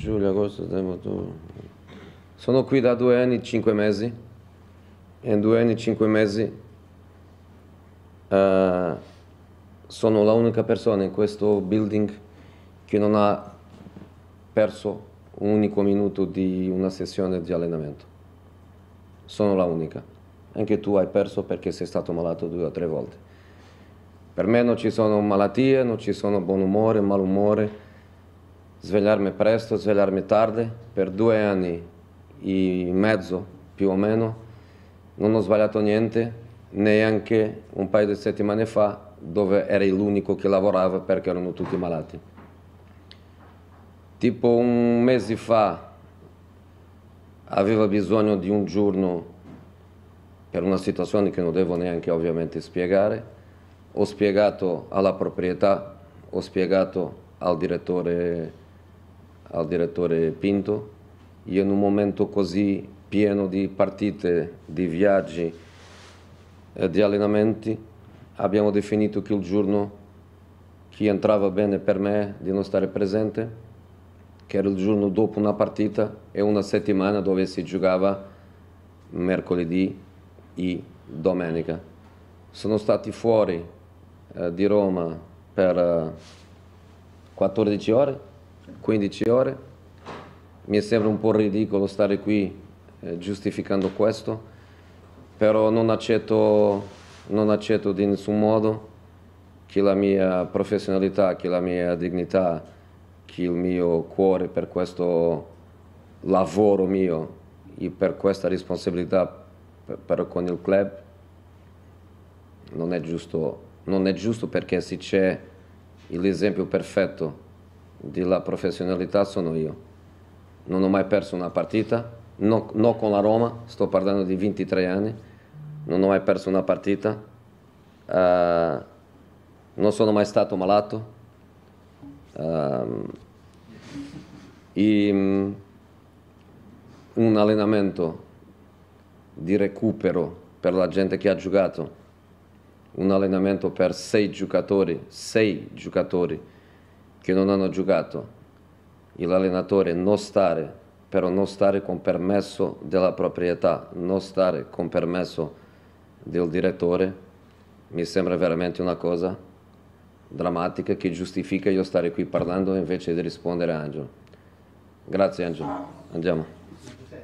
Giugno, agosto, settembre, ottobre. Sono qui da due anni e cinque mesi. E in due anni e cinque mesi uh, sono l'unica persona in questo building che non ha perso un unico minuto di una sessione di allenamento. Sono l'unica. Anche tu hai perso perché sei stato malato due o tre volte. Per me non ci sono malattie, non ci sono buon umore, malumore svegliarmi presto, svegliarmi tardi, per due anni e mezzo più o meno non ho sbagliato niente, neanche un paio di settimane fa dove eri l'unico che lavorava perché erano tutti malati. Tipo un mese fa avevo bisogno di un giorno per una situazione che non devo neanche ovviamente spiegare, ho spiegato alla proprietà, ho spiegato al direttore al direttore Pinto. Io in un momento così pieno di partite, di viaggi, eh, di allenamenti, abbiamo definito che il giorno che entrava bene per me di non stare presente, che era il giorno dopo una partita e una settimana dove si giocava mercoledì e domenica. Sono stati fuori eh, di Roma per eh, 14 ore 15 ore. Mi sembra un po' ridicolo stare qui eh, giustificando questo, però non accetto, non accetto di nessun modo che la mia professionalità, che la mia dignità, che il mio cuore per questo lavoro mio e per questa responsabilità per, per con il club non è giusto, non è giusto perché se c'è l'esempio perfetto della professionalità sono io. Non ho mai perso una partita, non no con la Roma, sto parlando di 23 anni, non ho mai perso una partita, uh, non sono mai stato malato. Uh, e, um, un allenamento di recupero per la gente che ha giocato, un allenamento per sei giocatori, sei giocatori che non hanno giocato e l'allenatore non stare, però non stare con permesso della proprietà, non stare con permesso del direttore, mi sembra veramente una cosa drammatica che giustifica io stare qui parlando invece di rispondere a Angelo. Grazie Angelo, andiamo.